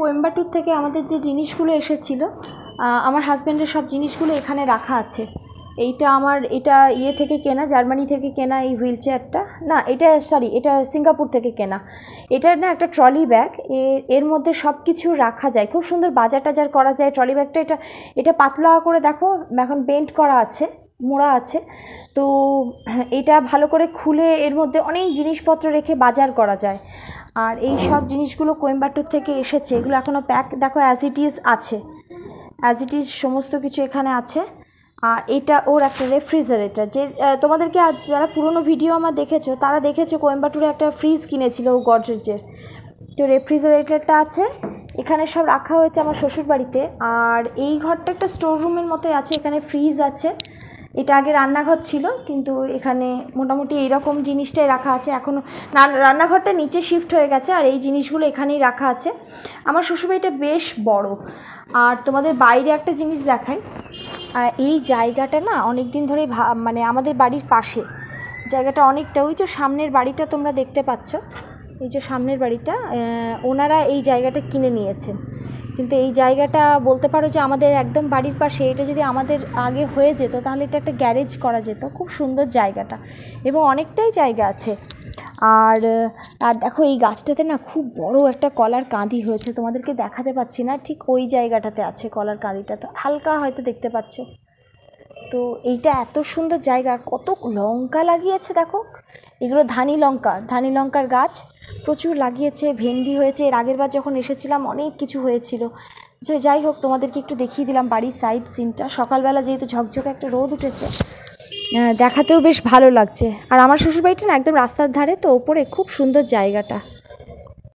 কোয়েম্বাটুর থেকে আমাদের যে জিনিসগুলো এসেছিলো আমার হাজব্যান্ডের সব জিনিসগুলো এখানে রাখা আছে এইটা আমার এটা ইয়ে থেকে কেনা জার্মানি থেকে কেনা এই হুইল চেয়ারটা না এটা সরি এটা সিঙ্গাপুর থেকে কেনা এটার না একটা ট্রলি ব্যাগ এর মধ্যে সব কিছু রাখা যায় খুব সুন্দর বাজার টাজার করা যায় ট্রলি ব্যাগটা এটা এটা পাতলা করে দেখো এখন বেন্ট করা আছে মোড়া আছে তো এটা ভালো করে খুলে এর মধ্যে অনেক জিনিসপত্র রেখে বাজার করা যায় আর এই সব জিনিসগুলো কোয়েম্বাটুর থেকে এসেছে এগুলো এখনও প্যাক দেখো অ্যাজ ইট ইজ আছে অ্যাজ ইট ইজ সমস্ত কিছু এখানে আছে আর এটা ওর একটা রেফ্রিজারেটর যে তোমাদেরকে যারা পুরনো ভিডিও আমার দেখেছো তারা দেখেছো কোয়েম্বাটুরে একটা ফ্রিজ কিনেছিল ও গডরেজের তো রেফ্রিজারেটরটা আছে এখানে সব রাখা হয়েছে আমার শ্বশুরবাড়িতে আর এই ঘরটা একটা স্টোর রুমের মতোই আছে এখানে ফ্রিজ আছে এটা আগে রান্নাঘর ছিল কিন্তু এখানে মোটামুটি এইরকম জিনিসটাই রাখা আছে এখনও রান্নাঘরটা নিচে শিফট হয়ে গেছে আর এই জিনিসগুলো এখানেই রাখা আছে আমার শ্বশুরবাড়িটা বেশ বড় আর তোমাদের বাইরে একটা জিনিস দেখাই এই জায়গাটা না অনেক দিন ধরে মানে আমাদের বাড়ির পাশে জায়গাটা অনেকটা ওই যে সামনের বাড়িটা তোমরা দেখতে পাচ্ছ এই যে সামনের বাড়িটা ওনারা এই জায়গাটা কিনে নিয়েছেন কিন্তু এই জায়গাটা বলতে পারো যে আমাদের একদম বাড়ির পাশে এটা যদি আমাদের আগে হয়ে যেত তাহলে এটা একটা গ্যারেজ করা যেত খুব সুন্দর জায়গাটা এবং অনেকটাই জায়গা আছে আর আর দেখো এই গাছটাতে না খুব বড় একটা কলার কাঁদি হয়েছে তোমাদেরকে দেখাতে পাচ্ছি না ঠিক ওই জায়গাটাতে আছে কলার কাঁদিটা তো হালকা হয়তো দেখতে পাচ্ছ তো এইটা এত সুন্দর জায়গা আর কত লঙ্কা লাগিয়েছে দেখো এগুলো ধানি লঙ্কা ধানি লঙ্কার গাছ প্রচুর লাগিয়েছে ভেন্ডি হয়েছে এর আগের বার যখন এসেছিলাম অনেক কিছু হয়েছিল যে যাই হোক তোমাদেরকে একটু দেখিয়ে দিলাম বাড়ির সাইড সিনটা সকালবেলা যেহেতু ঝকঝকে একটা রোদ উঠেছে দেখাতেও বেশ ভালো লাগছে আর আমার শ্বশুরবাড়িটা না একদম রাস্তার ধারে তো ওপরে খুব সুন্দর জায়গাটা